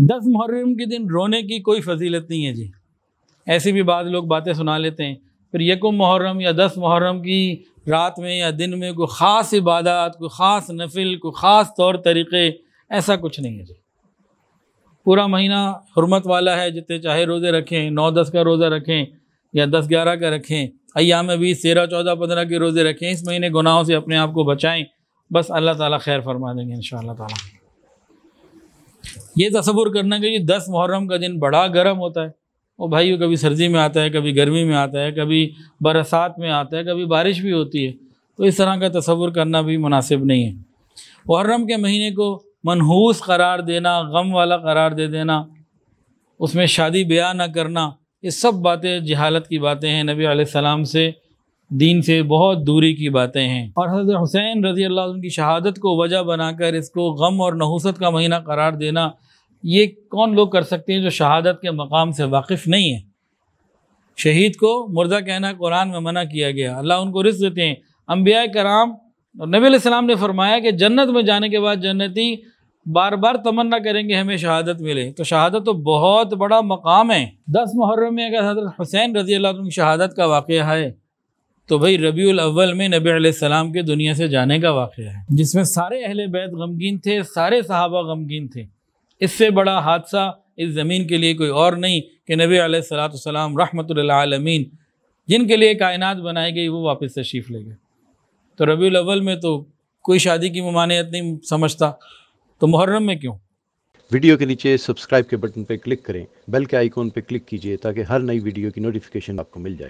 दस मुहर्रम के दिन रोने की कोई फजीलत नहीं है जी ऐसी भी बाद लोग बातें सुना लेते हैं फिर यकुम मुहर्रम या दस मुहर्रम की रात में या दिन में कोई ख़ास इबादत कोई ख़ास नफिल कोई ख़ास तौर तरीक़े ऐसा कुछ नहीं है जी पूरा महीना हरमत वाला है जितने चाहे रोज़े रखें नौ दस का रोज़ा रखें या दस ग्यारह का रखें अयाम बीस तेरह चौदह पंद्रह के रोज़े रखें इस महीने गुनाहों से अपने आप को बचाएँ बस अल्लाह ताली खैर फरमा देंगे इन ताला ये तस्वुर करना कि दस मुहर्रम का दिन बड़ा गर्म होता है वो भाई वो कभी सर्दी में आता है कभी गर्मी में आता है कभी बरसात में आता है कभी बारिश भी होती है तो इस तरह का तस्वुर करना भी मुनासिब नहीं है मुहर्रम के महीने को मनहूस करार देना गम वाला करार दे देना उसमें शादी ब्याह ना करना ये सब बातें जहालत की बातें हैं नबी आलम से दीन से बहुत दूरी की बातें हैं और हजरत हुसैन रजी अल्लाह की शहादत को वजह बनाकर इसको गम और नहूसत का महीना करार देना ये कौन लोग कर सकते हैं जो शहादत के मकाम से वाकिफ़ नहीं है शहीद को मुर्दा कहना कुरान में मना किया गया अल्लाह उनको रिस्क देते हैं अम्बिया कराम और नबी सलाम ने फरमाया कि जन्नत में जाने के बाद जन्नती बार बार तमन्ना करेंगे हमें शहादत मिले तो शहादत तो बहुत बड़ा मकाम है दस मुहर्रम में अगर हजरत हुसैन रजी अल्लाह की शहादत का वाक़ है तो भाई रबी अव्वल में नबी सलाम के दुनिया से जाने का वाक़ है जिसमें सारे अहल बैत गमगीन थे सारे सहाबा गमगीन थे इससे बड़ा हादसा इस ज़मीन के लिए कोई और नहीं कि नबी सलाम रहमत आलमीन जिनके लिए कायनात बनाई गई वो वापस तशीफ ले गए तो रबी अव्वल में तो कोई शादी की ममानियत नहीं समझता तो मुहर्रम में क्यों वीडियो के नीचे सब्सक्राइब के बटन पर क्लिक करें बेल के आइकॉन पर क्लिक कीजिए ताकि हर नई वीडियो की नोटिफिकेशन आपको मिल जाए